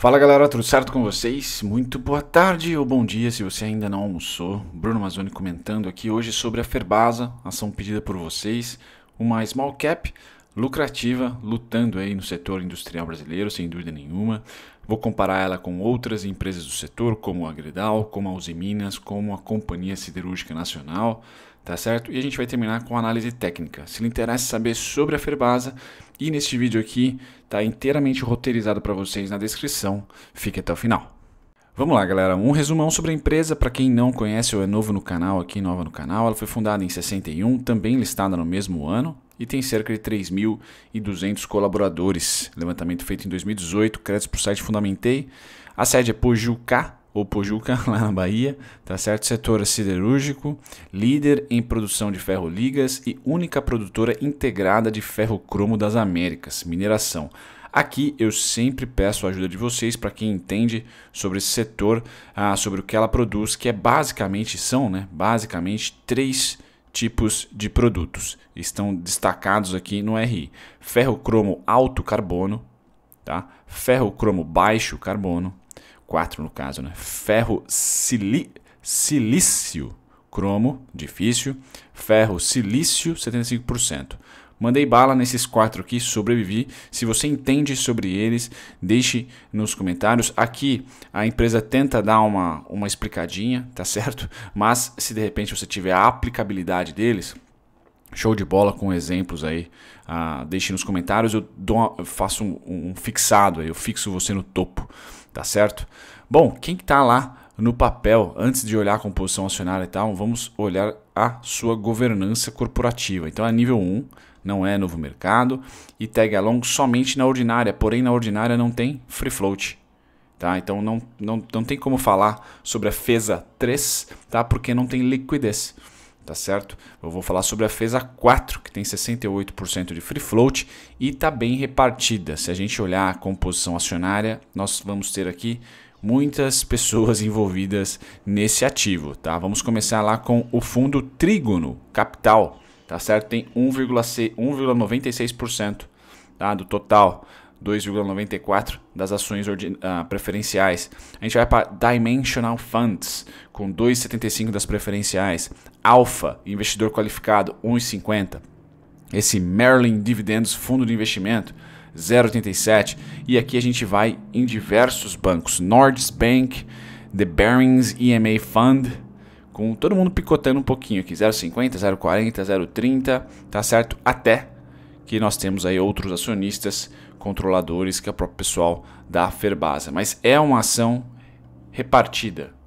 Fala galera, tudo certo com vocês? Muito boa tarde ou bom dia se você ainda não almoçou. Bruno Mazzoni comentando aqui hoje sobre a Ferbasa, ação pedida por vocês, uma small cap lucrativa, lutando aí no setor industrial brasileiro, sem dúvida nenhuma. Vou comparar ela com outras empresas do setor, como a Gredal, como a Uzi Minas, como a Companhia Siderúrgica Nacional, tá certo? E a gente vai terminar com análise técnica. Se lhe interessa saber sobre a Ferbasa, e neste vídeo aqui está inteiramente roteirizado para vocês na descrição. Fique até o final. Vamos lá, galera. Um resumão sobre a empresa. Para quem não conhece ou é novo no canal, aqui nova no canal, ela foi fundada em 61, também listada no mesmo ano e tem cerca de 3.200 colaboradores. Levantamento feito em 2018, créditos para o site Fundamentei. A sede é Pojuca ou Pojuca, lá na Bahia, tá certo? Setor siderúrgico, líder em produção de ferroligas e única produtora integrada de ferro-cromo das Américas, mineração. Aqui eu sempre peço a ajuda de vocês para quem entende sobre esse setor, ah, sobre o que ela produz, que é basicamente são, né? Basicamente três tipos de produtos estão destacados aqui no RI: cromo alto carbono, tá? Ferro-cromo baixo carbono 4 no caso, né? Ferro sili, silício, cromo, difícil. Ferro silício, 75%. Mandei bala nesses quatro aqui, sobrevivi. Se você entende sobre eles, deixe nos comentários. Aqui a empresa tenta dar uma, uma explicadinha, tá certo? Mas se de repente você tiver a aplicabilidade deles, Show de bola com exemplos aí. Ah, deixe nos comentários, eu, uma, eu faço um, um, fixado aí, eu fixo você no topo, tá certo? Bom, quem está lá no papel, antes de olhar a composição acionária e tal, vamos olhar a sua governança corporativa. Então, a é nível 1, não é novo mercado, e tag along somente na ordinária, porém na ordinária não tem free float. Tá? Então não, não, não tem como falar sobre a FESA 3, tá? porque não tem liquidez tá certo? Eu vou falar sobre a FESA 4, que tem 68% de free float e está bem repartida. Se a gente olhar a composição acionária, nós vamos ter aqui muitas pessoas envolvidas nesse ativo, tá? Vamos começar lá com o fundo Trígono Capital, tá certo? Tem 1,96% tá? do total. 2,94 das ações uh, preferenciais. A gente vai para Dimensional Funds, com 2,75 das preferenciais. Alpha, investidor qualificado 1,50. Esse Merlin Dividendos, fundo de investimento 0,87. E aqui a gente vai em diversos bancos: Nords Bank, The Barings EMA Fund, com todo mundo picotando um pouquinho aqui, 0,50, 0,40, 0,30, tá certo? Até que nós temos aí outros acionistas, controladores, que é o próprio pessoal da Ferbasa. Mas é uma ação repartida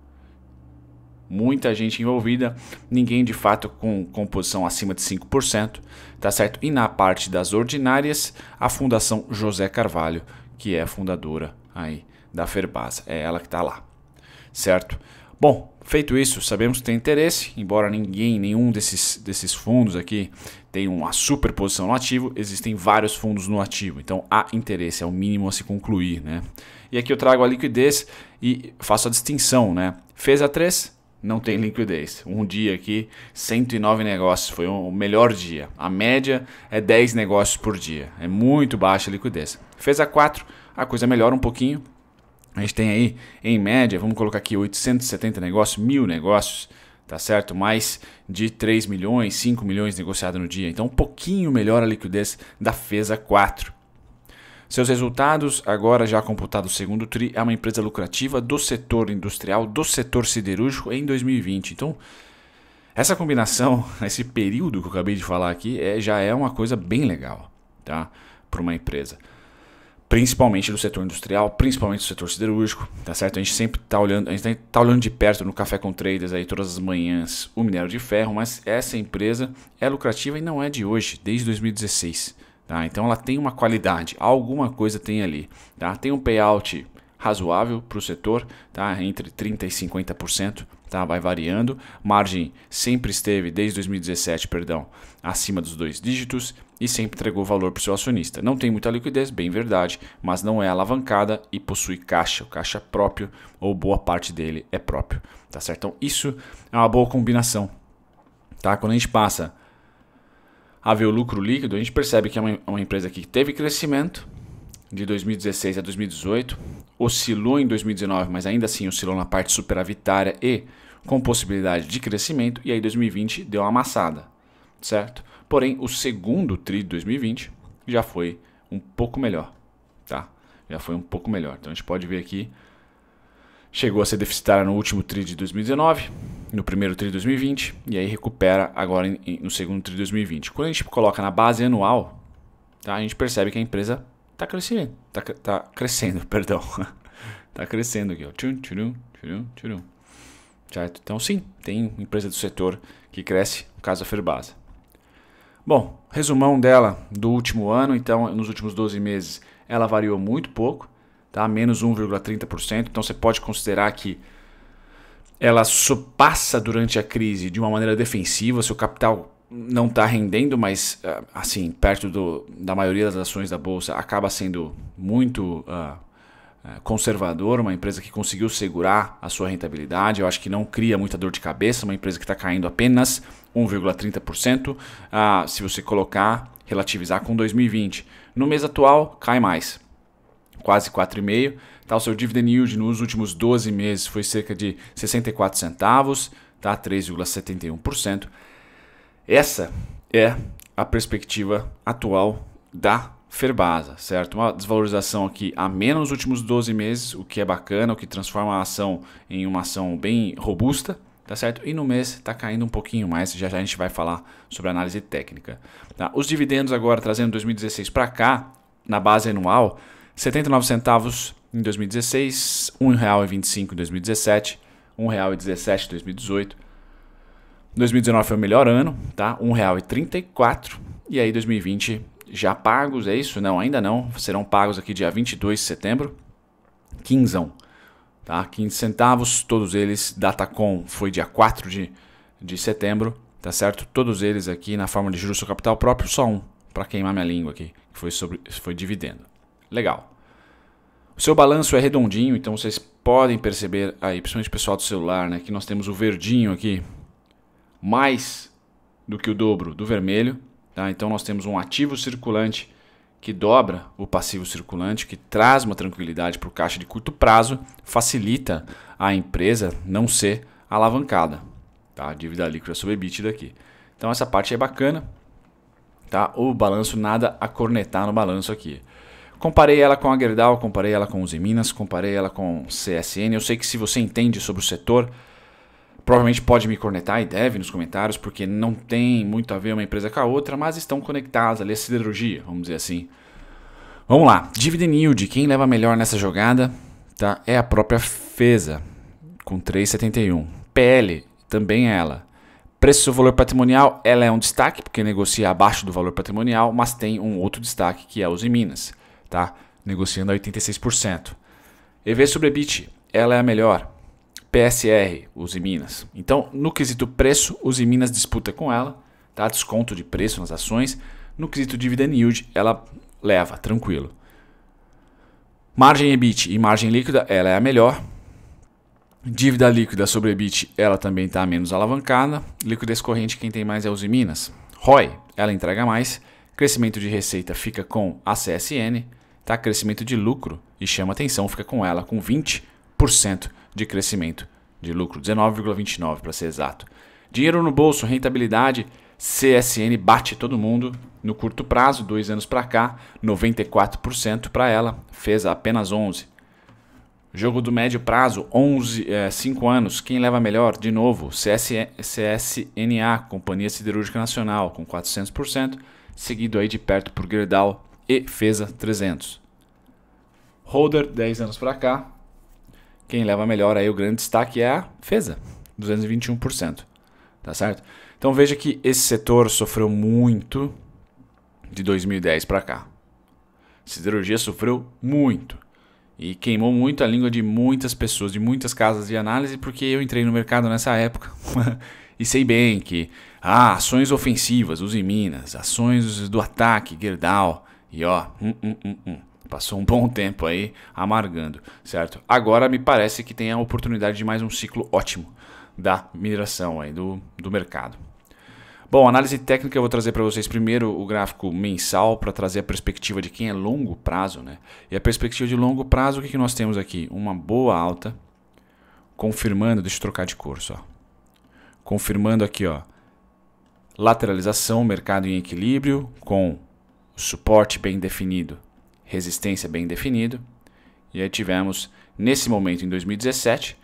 muita gente envolvida, ninguém de fato com composição acima de 5%, tá certo? E na parte das ordinárias, a Fundação José Carvalho, que é a fundadora aí da Ferbasa, é ela que está lá, certo? Bom, feito isso, sabemos que tem interesse, embora ninguém, nenhum desses, desses fundos aqui tenha uma superposição no ativo, existem vários fundos no ativo, então há interesse, é o mínimo a se concluir, né? E aqui eu trago a liquidez e faço a distinção, né? Fez a 3, não tem liquidez. Um dia aqui, 109 negócios, foi o melhor dia. A média é 10 negócios por dia, é muito baixa a liquidez. Fez a 4, a coisa melhora um pouquinho. A gente tem aí, em média, vamos colocar aqui 870 negócios, mil negócios, tá certo? Mais de 3 milhões, 5 milhões negociado no dia. Então, um pouquinho melhor a liquidez da FESA 4. Seus resultados, agora já computado o segundo TRI, é uma empresa lucrativa do setor industrial, do setor siderúrgico em 2020. Então, essa combinação, esse período que eu acabei de falar aqui, é, já é uma coisa bem legal tá? para uma empresa. Principalmente do setor industrial, principalmente do setor siderúrgico, tá certo? A gente sempre está olhando, a gente tá olhando de perto no Café com Traders aí todas as manhãs o minério de ferro, mas essa empresa é lucrativa e não é de hoje, desde 2016 Tá? Então ela tem uma qualidade, alguma coisa tem ali. Tá? Tem um payout razoável para o setor, tá? entre 30% e 50%, tá? vai variando. Margem sempre esteve, desde 2017, perdão, acima dos dois dígitos e sempre entregou valor para o seu acionista. Não tem muita liquidez, bem verdade, mas não é alavancada e possui caixa, o caixa é próprio ou boa parte dele é próprio. Tá certo? Então isso é uma boa combinação. Tá? Quando a gente passa a ver o lucro líquido, a gente percebe que é uma, uma empresa que teve crescimento de 2016 a 2018, oscilou em 2019, mas ainda assim oscilou na parte superavitária e com possibilidade de crescimento, e aí 2020 deu uma amassada, certo? Porém, o segundo TRI de 2020 já foi um pouco melhor, tá? Já foi um pouco melhor. Então a gente pode ver aqui, chegou a ser deficitária no último TRI de 2019, no primeiro TRI 2020 e aí recupera agora em, em, no segundo TRI 2020. Quando a gente coloca na base anual, tá, a gente percebe que a empresa está crescendo, está tá, crescendo, tá tá perdão, está crescendo aqui, ó. Tchum, tchum, tchum, Certo? Então sim, tem empresa do setor que cresce, no caso a Ferbasa. Bom, resumão dela do último ano, então nos últimos 12 meses ela variou muito pouco, tá? menos 1,30%, então você pode considerar que ela passa durante a crise de uma maneira defensiva, Seu capital não está rendendo, mas ah, assim, perto do, da maioria das ações da Bolsa, acaba sendo muito uh, conservador, uma empresa que conseguiu segurar a sua rentabilidade, eu acho que não cria muita dor de cabeça, uma empresa que está caindo apenas 1,30%, uh, se você colocar, relativizar com 2020. No mês atual, cai mais, quase 4,5%, Tá, o seu dividend yield nos últimos 12 meses foi cerca de 64 centavos, tá? 3,71%. Essa é a perspectiva atual da Ferbasa, certo? Uma desvalorização aqui a menos nos últimos 12 meses, o que é bacana, o que transforma a ação em uma ação bem robusta, tá certo? E no mês está caindo um pouquinho mais, já já a gente vai falar sobre análise técnica. Tá? Os dividendos agora, trazendo 2016 para cá, na base anual, 79 centavos em 2016, R$ 1,25 em 2017, R$ 1,17 em 2018. 2019 foi o melhor ano, tá? R$ 1,34. E aí 2020 já pagos, é isso? Não, ainda não. Serão pagos aqui dia 22 de setembro. Quinzão, tá? 15 centavos, todos eles. Datacom foi dia 4 de, de setembro, tá certo? Todos eles aqui na forma de juros sobre capital próprio, só um, para queimar minha língua aqui, que foi sobre foi dividendo. Legal. O seu balanço é redondinho, então vocês podem perceber aí, principalmente pessoal do celular, né, que nós temos o verdinho aqui mais do que o dobro do vermelho, tá? Então nós temos um ativo circulante que dobra o passivo circulante, que traz uma tranquilidade para o caixa de curto prazo, facilita a empresa não ser alavancada, tá? A dívida líquida sobre EBITDA aqui. Então essa parte é bacana, tá? O balanço nada a cornetar no balanço aqui. Comparei ela com a Gerdau, comparei ela com os Minas, comparei ela com CSN. Eu sei que se você entende sobre o setor, provavelmente pode me cornetar e deve nos comentários, porque não tem muito a ver uma empresa com a outra, mas estão conectadas ali, a é siderurgia, vamos dizer assim. Vamos lá, dividend yield, quem leva melhor nessa jogada tá? é a própria FESA, com 3,71. PL, também é ela. Preço valor patrimonial, ela é um destaque, porque negocia abaixo do valor patrimonial, mas tem um outro destaque que é os Minas tá? negociando a 86%. EV sobre EBIT, ela é a melhor. PSR, Uzi Minas. Então, no quesito preço, Uzi Minas disputa com ela, tá? desconto de preço nas ações. No quesito dividend yield, ela leva, tranquilo. Margem EBIT e margem líquida, ela é a melhor. Dívida líquida sobre EBIT, ela também está menos alavancada. Liquidez corrente, quem tem mais é Uzi Minas. ROI, ela entrega mais. Crescimento de receita fica com a CSN tá? crescimento de lucro, e chama atenção, fica com ela com 20% de crescimento de lucro, 19,29 para ser exato. Dinheiro no bolso, rentabilidade, CSN bate todo mundo no curto prazo, dois anos para cá, 94% para ela, fez apenas 11%. Jogo do médio prazo, 11, é, 5 anos. Quem leva melhor? De novo, CSN, CSNA, Companhia Siderúrgica Nacional, com 400%, seguido aí de perto por Gerdau, e FESA 300. Holder, 10 anos para cá, quem leva melhor aí o grande destaque é a FESA, 221%, tá certo? Então veja que esse setor sofreu muito de 2010 para cá. siderurgia sofreu muito e queimou muito a língua de muitas pessoas, de muitas casas de análise, porque eu entrei no mercado nessa época e sei bem que ah, ações ofensivas, os Minas, ações do ataque, Gerdau, e ó, hum, hum, hum, hum, passou um bom tempo aí amargando, certo? Agora me parece que tem a oportunidade de mais um ciclo ótimo da mineração aí do, do mercado. Bom, análise técnica eu vou trazer para vocês primeiro o gráfico mensal para trazer a perspectiva de quem é longo prazo, né? E a perspectiva de longo prazo, o que, que nós temos aqui? Uma boa alta, confirmando, deixa eu trocar de curso só. Confirmando aqui, ó, lateralização, mercado em equilíbrio com suporte bem definido, resistência bem definido, e aí tivemos nesse momento em 2017,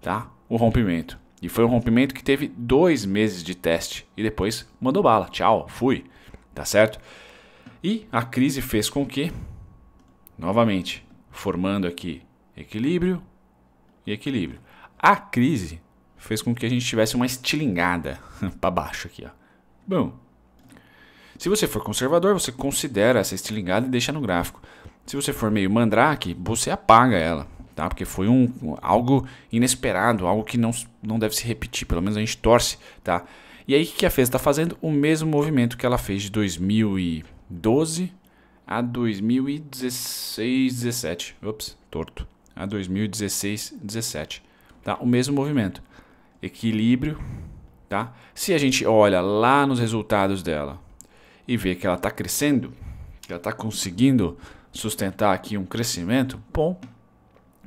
tá? O rompimento. E foi um rompimento que teve dois meses de teste e depois mandou bala. Tchau, fui. Tá certo? E a crise fez com que, novamente, formando aqui equilíbrio e equilíbrio. A crise fez com que a gente tivesse uma estilingada para baixo aqui, ó. Bom, se você for conservador, você considera essa estilingada e deixa no gráfico. Se você for meio mandrake, você apaga ela, tá? Porque foi um, um, algo inesperado, algo que não, não deve se repetir, pelo menos a gente torce, tá? E aí o que a fez está fazendo? O mesmo movimento que ela fez de 2012 a 2016, 17. Ops, torto. A 2016, 17. Tá? O mesmo movimento. Equilíbrio, tá? Se a gente olha lá nos resultados dela, e ver que ela está crescendo, que ela está conseguindo sustentar aqui um crescimento, bom,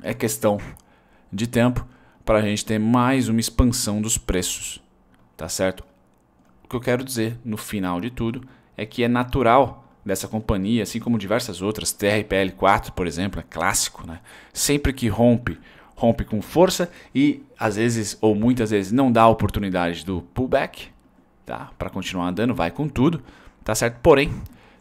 é questão de tempo para a gente ter mais uma expansão dos preços, tá certo? O que eu quero dizer no final de tudo é que é natural dessa companhia, assim como diversas outras, TRPL4, por exemplo, é clássico, né? Sempre que rompe, rompe com força e às vezes ou muitas vezes não dá a oportunidade do pullback, tá? Para continuar andando, vai com tudo tá certo? Porém,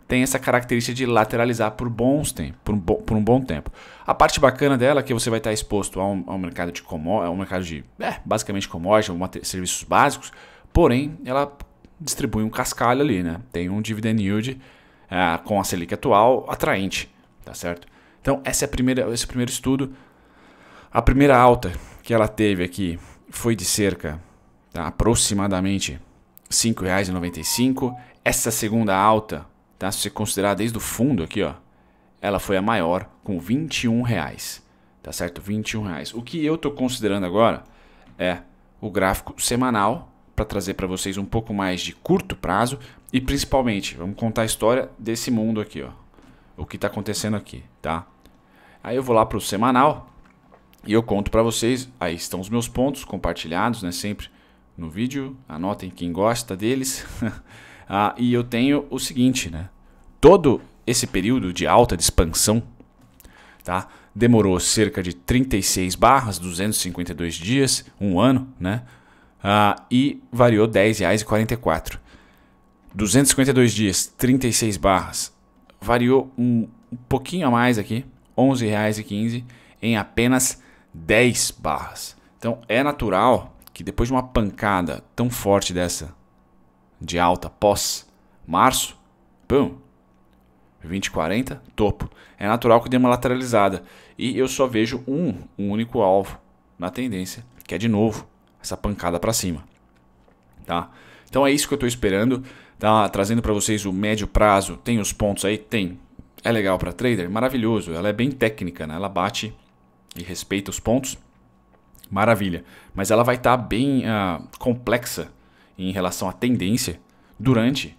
tem essa característica de lateralizar por, bons tem, por, um bom, por um bom tempo. A parte bacana dela é que você vai estar exposto a um, a um mercado de é um mercado de é, basicamente commodities, serviços básicos, porém ela distribui um cascalho ali, né? Tem um dividend yield é, com a Selic atual atraente, tá certo? Então essa é a primeira, esse é o primeiro estudo, a primeira alta que ela teve aqui foi de cerca tá, aproximadamente R$ 5,95 essa segunda alta, tá? Se você considerar desde o fundo aqui, ó, ela foi a maior com 21 reais, tá certo? 21 reais. O que eu tô considerando agora é o gráfico semanal para trazer para vocês um pouco mais de curto prazo e principalmente vamos contar a história desse mundo aqui, ó, o que está acontecendo aqui, tá? Aí eu vou lá para o semanal e eu conto para vocês. Aí estão os meus pontos compartilhados, né? Sempre no vídeo. Anotem quem gosta deles. Ah, e eu tenho o seguinte, né? Todo esse período de alta de expansão, tá? Demorou cerca de 36 barras, 252 dias, um ano, né? Ah, e variou R$10,44. 252 dias, 36 barras, variou um, um pouquinho a mais aqui, R$11,15 em apenas 10 barras. Então é natural que depois de uma pancada tão forte dessa de alta pós março, pum, 20,40, topo. É natural que dê uma lateralizada. E eu só vejo um, um único alvo na tendência, que é de novo essa pancada para cima. Tá? Então é isso que eu estou esperando. Tá? Trazendo para vocês o médio prazo. Tem os pontos aí? Tem. É legal para trader? Maravilhoso. Ela é bem técnica, né? ela bate e respeita os pontos. Maravilha. Mas ela vai estar tá bem uh, complexa em relação à tendência durante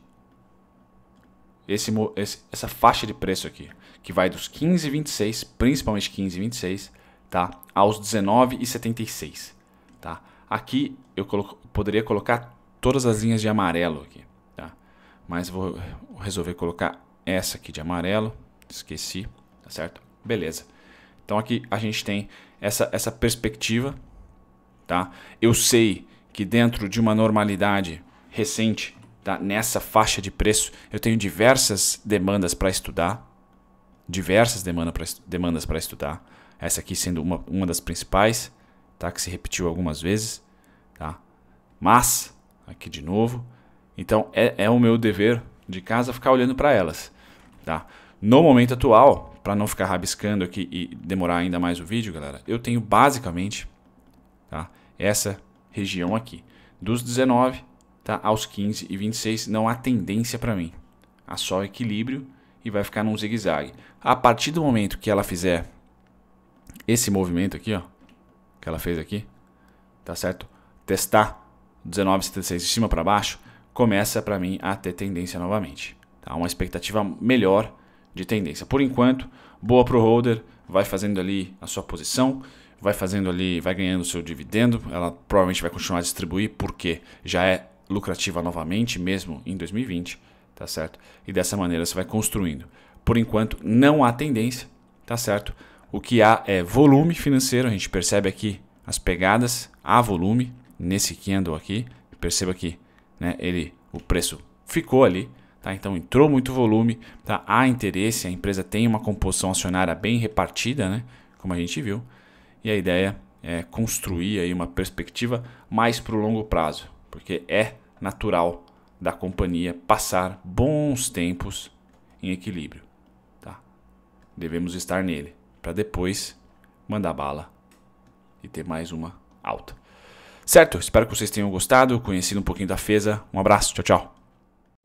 esse, esse, essa faixa de preço aqui, que vai dos 15,26, principalmente 15,26, tá? aos 19,76. Tá? Aqui eu poderia colocar todas as linhas de amarelo aqui, tá? mas vou resolver colocar essa aqui de amarelo, esqueci, tá certo? Beleza. Então aqui a gente tem essa, essa perspectiva, tá? Eu sei que dentro de uma normalidade recente, tá? nessa faixa de preço, eu tenho diversas demandas para estudar, diversas demanda pra, demandas para estudar, essa aqui sendo uma, uma das principais, tá? que se repetiu algumas vezes, tá? mas, aqui de novo, então é, é o meu dever de casa ficar olhando para elas. Tá? No momento atual, para não ficar rabiscando aqui e demorar ainda mais o vídeo, galera, eu tenho basicamente tá? essa região aqui. Dos 19 tá, aos 15 e 26 não há tendência para mim. Há só equilíbrio e vai ficar num zigue-zague. A partir do momento que ela fizer esse movimento aqui, ó, que ela fez aqui, tá certo? Testar 19,76 de cima para baixo, começa para mim a ter tendência novamente. Tá? Uma expectativa melhor de tendência. Por enquanto, boa para o holder, vai fazendo ali a sua posição vai fazendo ali, vai ganhando seu dividendo, ela provavelmente vai continuar a distribuir porque já é lucrativa novamente, mesmo em 2020, tá certo? E dessa maneira você vai construindo. Por enquanto, não há tendência, tá certo? O que há é volume financeiro, a gente percebe aqui as pegadas, há volume nesse candle aqui, perceba que né, ele, o preço ficou ali, Tá, então entrou muito volume, tá? há interesse, a empresa tem uma composição acionária bem repartida, né? como a gente viu. E a ideia é construir aí uma perspectiva mais para o longo prazo, porque é natural da companhia passar bons tempos em equilíbrio. Tá? Devemos estar nele para depois mandar bala e ter mais uma alta. Certo? Espero que vocês tenham gostado, conhecido um pouquinho da FESA. Um abraço, tchau, tchau.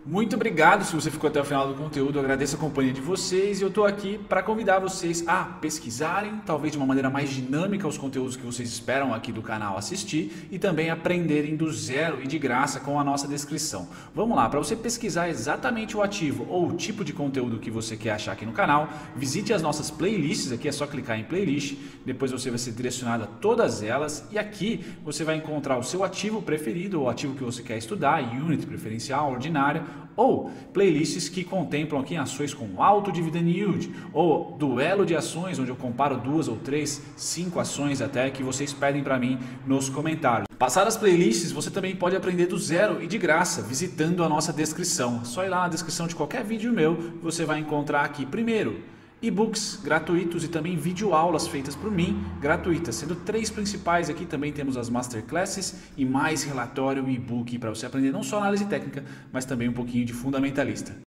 Muito obrigado se você ficou até o final do conteúdo. Eu agradeço a companhia de vocês e eu estou aqui para convidar vocês a pesquisarem, talvez de uma maneira mais dinâmica, os conteúdos que vocês esperam aqui do canal assistir e também aprenderem do zero e de graça com a nossa descrição. Vamos lá, para você pesquisar exatamente o ativo ou o tipo de conteúdo que você quer achar aqui no canal, visite as nossas playlists. Aqui é só clicar em playlist, depois você vai ser direcionado a todas elas e aqui você vai encontrar o seu ativo preferido ou ativo que você quer estudar, unit preferencial, ordinária ou playlists que contemplam aqui ações com alto dividend yield, ou duelo de ações, onde eu comparo duas ou três, cinco ações até que vocês pedem para mim nos comentários. Passar as playlists você também pode aprender do zero e de graça visitando a nossa descrição. Só ir lá na descrição de qualquer vídeo meu, você vai encontrar aqui primeiro e-books gratuitos e também videoaulas feitas por mim, gratuitas, sendo três principais aqui, também temos as masterclasses e mais relatório e e-book para você aprender não só análise técnica, mas também um pouquinho de fundamentalista.